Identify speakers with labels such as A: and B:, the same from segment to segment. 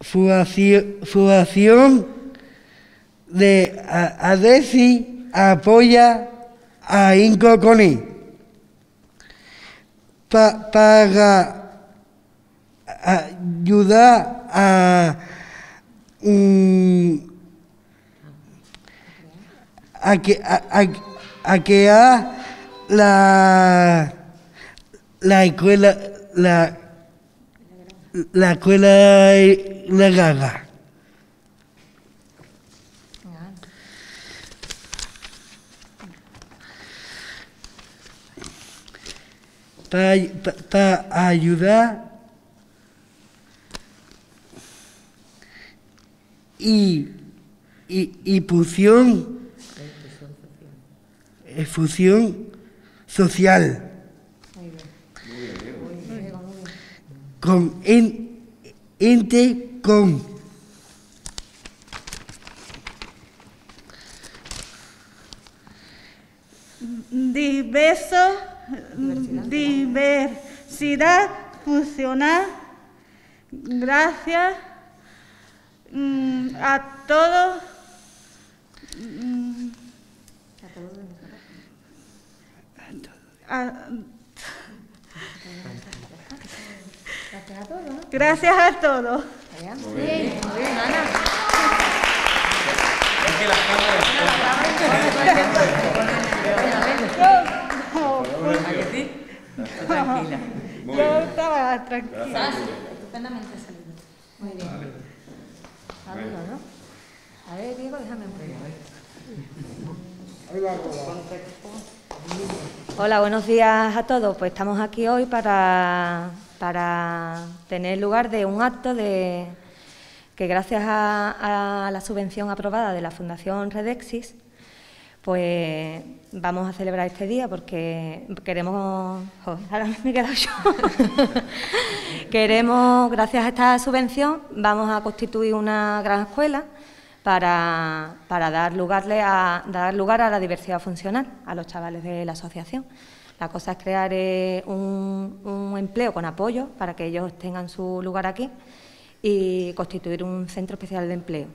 A: su, acción de Adesi apoya a Inco Coni. para ayudar a, a, que, a, la, la escuela, la la escuela la gaga. Para, ayudar y, y, y fusión, fusión social. Eh, con en, ente con
B: diverso diversidad, funcional gracias mm, a todos mm, a todos Gracias a todos. Gracias a todos. Muy bien, bien. muy bien, Ana. Tranquila. Yo estaba tranquila. Ah, Estupendamente salido. Muy bien. Saludos, ¿no? A ver, Diego, déjame un poquito.
C: Hola, buenos días a todos. Pues estamos aquí hoy para para tener lugar de un acto de, que gracias a, la subvención aprobada de la Fundación Redexis, pues vamos a celebrar este día porque queremos, ahora me he yo, queremos, gracias a esta subvención, vamos a constituir una gran escuela para, dar, lugar a la diversidad funcional a los chavales de la asociación. La cosa es crear eh, un, empleo con apoyo para que ellos tengan su lugar aquí y constituir un centro especial de empleo.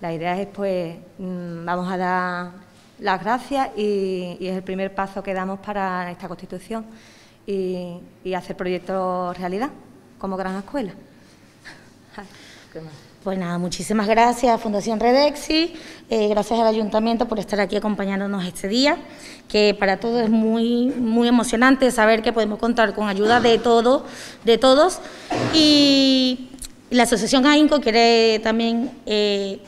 C: La idea es, pues, mm, vamos a dar las gracias y, es el primer paso que damos para esta constitución y, y hacer proyectos realidad como gran
B: escuela. Pues nada, muchísimas gracias Fundación Redexi, eh, gracias al Ayuntamiento por estar aquí acompañándonos este día, que para todos es muy, muy emocionante saber que podemos contar con ayuda de, todo, de todos. Y la Asociación AINCO quiere también eh,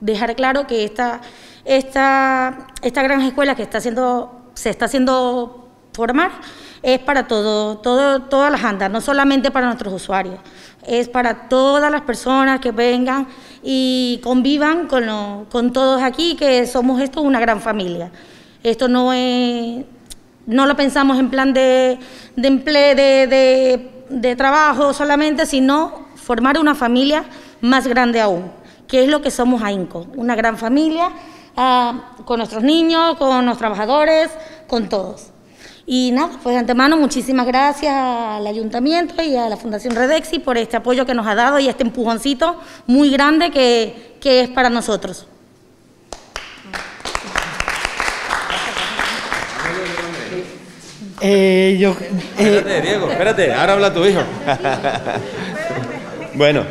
B: dejar claro que esta, esta, esta gran escuela que está haciendo, se está haciendo formar es para todo, todas las andas, no solamente para nuestros usuarios, es para todas las personas que vengan y convivan con, todos aquí, que somos esto una gran familia. Esto no es, no lo pensamos en plan de, empleo, de, trabajo solamente, sino formar una familia más grande aún, que es lo que somos a Inco, una gran familia. Ah, con nuestros niños, con los trabajadores, con todos. Y nada, pues de antemano muchísimas gracias al ayuntamiento y a la Fundación Redexi por este apoyo que nos ha dado y este empujoncito muy grande que, que es para nosotros. Eh, yo, eh, Espérate, Diego,
D: espérate, ahora habla tu hijo.
A: bueno,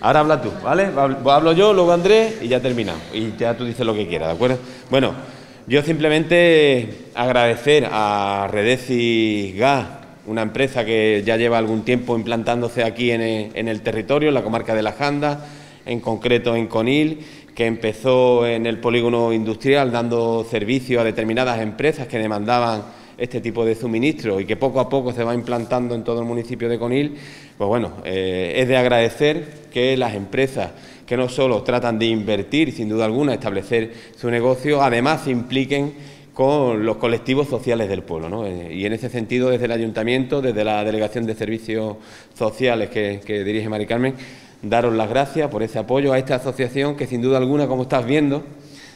D: ahora habla tú, ¿vale? Hablo yo, luego Andrés y ya terminamos. Y ya tú dices lo que quieras, ¿de acuerdo? Bueno. Yo simplemente agradecer a Redeci Gas, una empresa que ya lleva algún tiempo implantándose aquí en el, territorio, en la comarca de La Janda, en concreto en Conil, que empezó en el polígono industrial dando servicio a determinadas empresas que demandaban este tipo de suministro y que poco a poco se va implantando en todo el municipio de Conil, pues bueno, eh, es de agradecer que las empresas que no solo tratan de invertir, sin duda alguna, establecer su negocio, además se impliquen con los colectivos sociales del pueblo. ¿no? Eh, y en ese sentido, desde el ayuntamiento, desde la Delegación de Servicios Sociales que, dirige Mari Carmen, daros las gracias por ese apoyo a esta asociación que sin duda alguna, como estás viendo,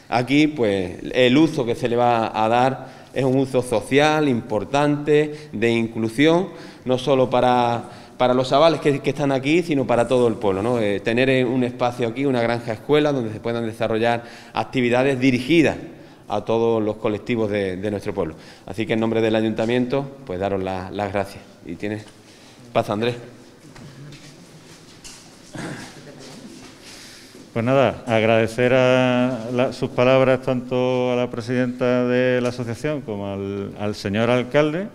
D: aquí pues el uso que se le va a dar es un uso social importante de inclusión, no solo para para los chavales que, están aquí, sino para todo el pueblo. ¿no? Eh, tener eh, un espacio aquí, una granja escuela, donde se puedan desarrollar actividades dirigidas a todos los colectivos de, nuestro pueblo. Así que en nombre del ayuntamiento, pues daros las gracias. Y tienes paz, Andrés.
E: Pues nada, agradecer a sus palabras tanto a la presidenta de la asociación como al señor alcalde.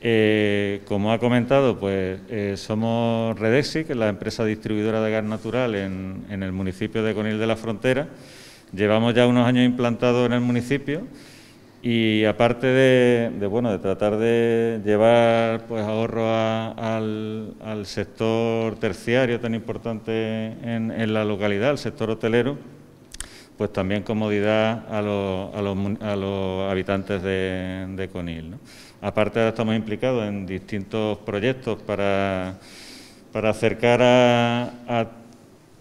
E: Eh, como ha comentado, pues eh, somos Redexic, que es la empresa distribuidora de gas natural en, el municipio de Conil de la Frontera. Llevamos ya unos años implantados en el municipio y aparte de, bueno de tratar de llevar pues ahorro al, sector terciario tan importante en, la localidad, el sector hotelero, pues también comodidad a los, habitantes de, Conil. Aparte ahora estamos implicados en distintos proyectos para, para acercar a,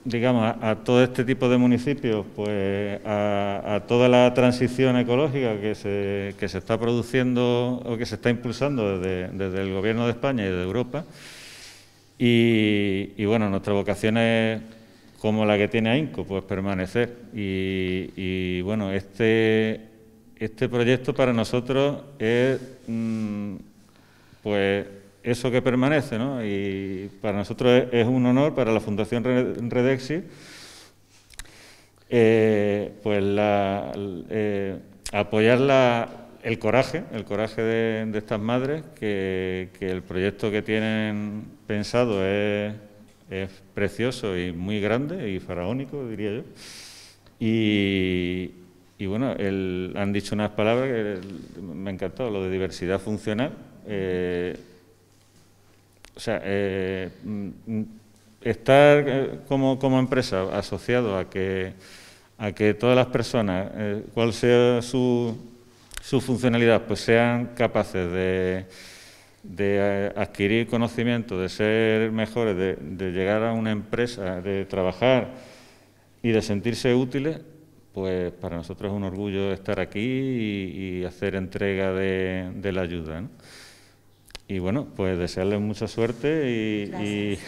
E: digamos, a, todo este tipo de municipios, pues a, toda la transición ecológica que se, se, está produciendo o que se está impulsando desde, el Gobierno de España y de Europa. Y, bueno, nuestra vocación es, como la que tiene AINCO, pues permanecer. y bueno, este, este proyecto para nosotros es mm, pues eso que permanece, ¿no? Y para nosotros es un honor, para la Fundación Redexi, eh, pues eh, apoyar el coraje, el coraje de, estas madres, que, el proyecto que tienen pensado es, precioso y muy grande y faraónico, diría yo. Y, y bueno, han dicho unas palabras que me encantó, lo de diversidad funcional. Eh, o sea, eh, estar eh, como, empresa asociado a que, a que todas las personas, cual cuál sea su, su, funcionalidad, pues sean capaces de, adquirir conocimiento, de ser mejores, de llegar a una empresa, de trabajar y de sentirse útiles, pues para nosotros es un orgullo estar aquí y, hacer entrega de, la ayuda. ¿no? Y bueno, pues desearles mucha suerte y,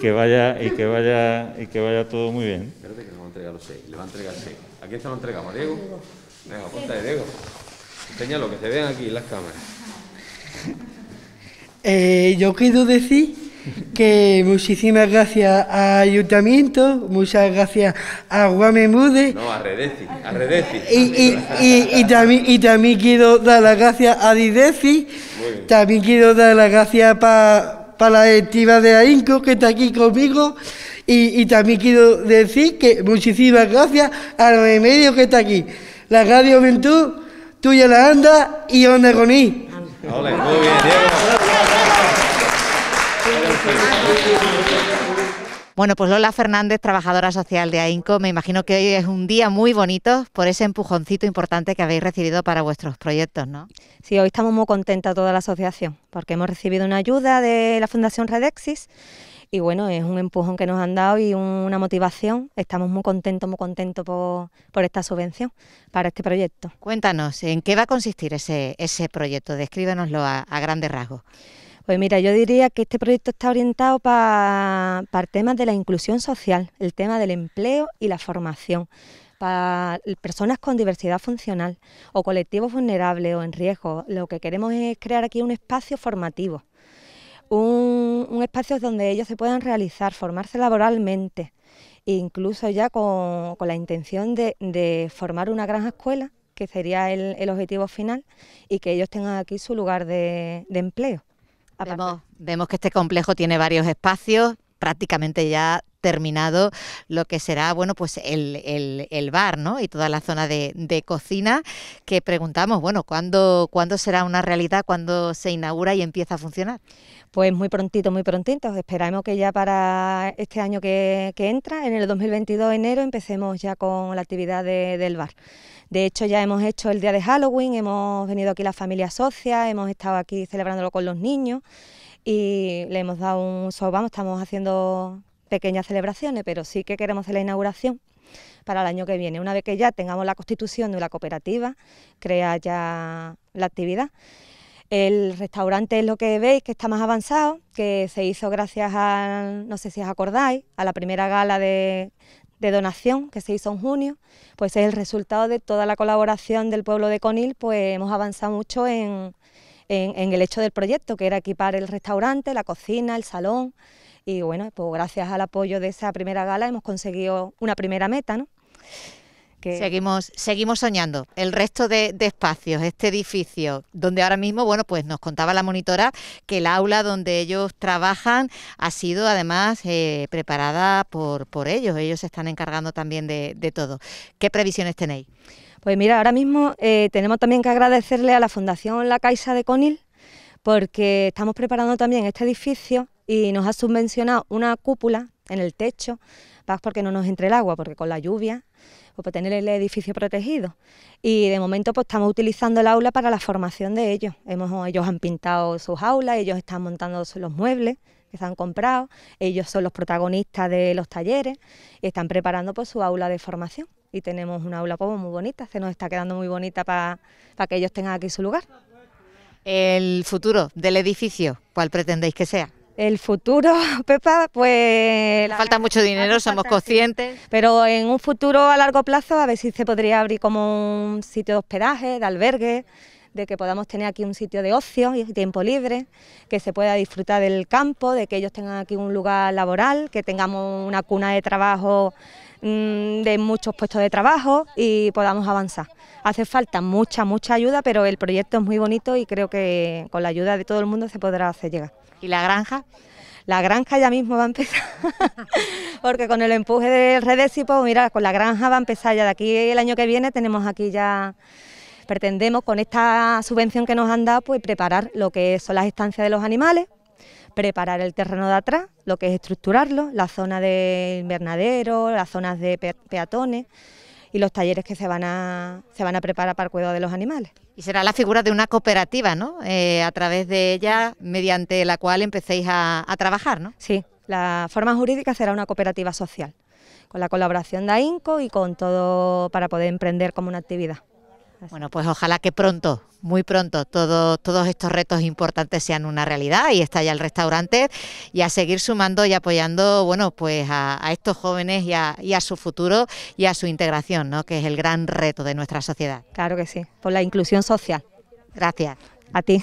E: que vaya y que vaya y que vaya todo muy bien. Espérate
D: que le va a entregar los seis, le va a entregar seis. ¿A se lo entregamos, Diego? Venga, apunta de Diego. Enseñalo, que se vean aquí las cámaras.
A: Eh, yo quiero decir que muchísimas gracias a Ayuntamiento, muchas gracias a Guamemude.
D: No, a a Y,
A: también, y también quiero dar las gracias a Dideci, también quiero dar las gracias para pa la directiva de AINCO que está aquí conmigo. Y, también quiero decir que muchísimas gracias a los medios que está aquí. La Radio Ventú,
F: Tuya la Anda y Onda Coní.
D: hola muy bien, Diego.
F: Bueno, pues Lola Fernández, trabajadora social de AINCO, me imagino que hoy es un día muy bonito por ese empujoncito importante que habéis recibido para vuestros proyectos, ¿no? Sí, hoy estamos muy contentas toda la asociación porque hemos recibido una
C: ayuda de la Fundación Redexis y bueno, es un empujón que nos han dado y una motivación. Estamos muy contentos, muy contentos por, esta subvención
F: para este proyecto. Cuéntanos, ¿en qué va a consistir ese, proyecto? Descríbenoslo a grandes rasgos. Pues mira, yo diría que este proyecto está orientado para temas de la inclusión social, el tema
C: del empleo y la formación para personas con diversidad funcional o colectivos vulnerables o en riesgo. Lo que queremos es crear aquí un espacio formativo, un, espacio donde ellos se puedan realizar, formarse laboralmente, incluso ya con, la intención de, formar una gran escuela, que sería el, objetivo final, y que ellos tengan aquí su lugar de empleo. Vemos,
F: vemos que este complejo tiene varios espacios, prácticamente ya terminado lo que será, bueno, pues el, el, bar, ¿no? Y toda la zona de, de cocina, que preguntamos, bueno, ¿cuándo, será una realidad? ¿Cuándo se inaugura y empieza a funcionar? Pues muy prontito, muy prontito. Esperamos que ya para este año que, entra, en el
C: 2022, enero, empecemos ya con la actividad del bar. De hecho, ya hemos hecho el día de Halloween, hemos venido aquí la familia socia, hemos estado aquí celebrándolo con los niños y le hemos dado un so, estamos haciendo pequeñas celebraciones, pero sí que queremos hacer la inauguración para el año que viene. Una vez que ya tengamos la constitución de la cooperativa, crea ya la actividad. El restaurante es lo que veis, que está más avanzado, que se hizo gracias a, no sé si os acordáis, a la primera gala de, donación que se hizo en junio, pues es el resultado de toda la colaboración del pueblo de Conil, pues hemos avanzado mucho en el hecho del proyecto, que era equipar el restaurante, la cocina, el salón, y bueno, pues gracias al apoyo de esa primera gala hemos conseguido una primera meta, ¿no? Seguimos,
F: seguimos soñando. El resto de, espacios, este edificio, donde ahora mismo, bueno, pues nos contaba la monitora que el aula donde ellos trabajan ha sido además eh, preparada por, ellos. Ellos se están encargando también de, todo. ¿Qué previsiones tenéis? Pues mira, ahora mismo eh,
C: tenemos también que agradecerle a la Fundación La Caixa de Conil porque estamos preparando también este edificio y nos ha subvencionado una cúpula en el techo porque no nos entre el agua, porque con la lluvia, pues para tener el edificio protegido. Y de momento pues estamos utilizando el aula para la formación de ellos. Hemos, ellos han pintado sus aulas, ellos están montando los muebles que se han comprado, ellos son los protagonistas de los talleres y están preparando pues su aula de formación. Y tenemos una aula como pues, muy bonita, se nos está quedando muy bonita para,
F: para que ellos tengan aquí su lugar. El futuro del edificio, ¿cuál pretendéis que sea? el futuro, Pepa, pues... falta mucho dinero, somos conscientes.
C: Pero en un futuro a largo plazo, a ver si se podría abrir como un sitio de hospedaje, de albergue, de que podamos tener aquí un sitio de ocio y tiempo libre, que se pueda disfrutar del campo, de que ellos tengan aquí un lugar laboral, que tengamos una cuna de trabajo mm, de muchos puestos de trabajo y podamos avanzar. Hace falta mucha, mucha ayuda, pero el proyecto es muy bonito y creo que con la ayuda de todo el mundo se podrá hacer llegar. ¿Y la granja? La granja ya mismo va a empezar, porque con el empuje del Redesipo... Pues mira, con la granja va a empezar ya de aquí el año que viene tenemos aquí ya pretendemos con esta subvención que nos han dado pues preparar lo que son las estancias de los animales, preparar el terreno de atrás, lo que es estructurarlo, la zona de invernadero,
F: las zonas de peatones y los talleres que se van a, se van a preparar para el cuidado de los animales. Y será la figura de una cooperativa, ¿no? Eh, a través de ella, mediante la cual empecéis a, a trabajar, ¿no? Sí, la forma jurídica será una cooperativa social,
C: con la colaboración de AINCO y con todo para poder emprender como una actividad.
F: Bueno, pues ojalá que pronto, muy pronto, todos estos retos importantes sean una realidad y está ya el restaurante y a seguir sumando y apoyando, bueno, pues a, estos jóvenes y a, y a, su futuro y a su integración, ¿no? Que es el gran reto de nuestra sociedad. Claro que sí, por la inclusión social. Gracias. A ti.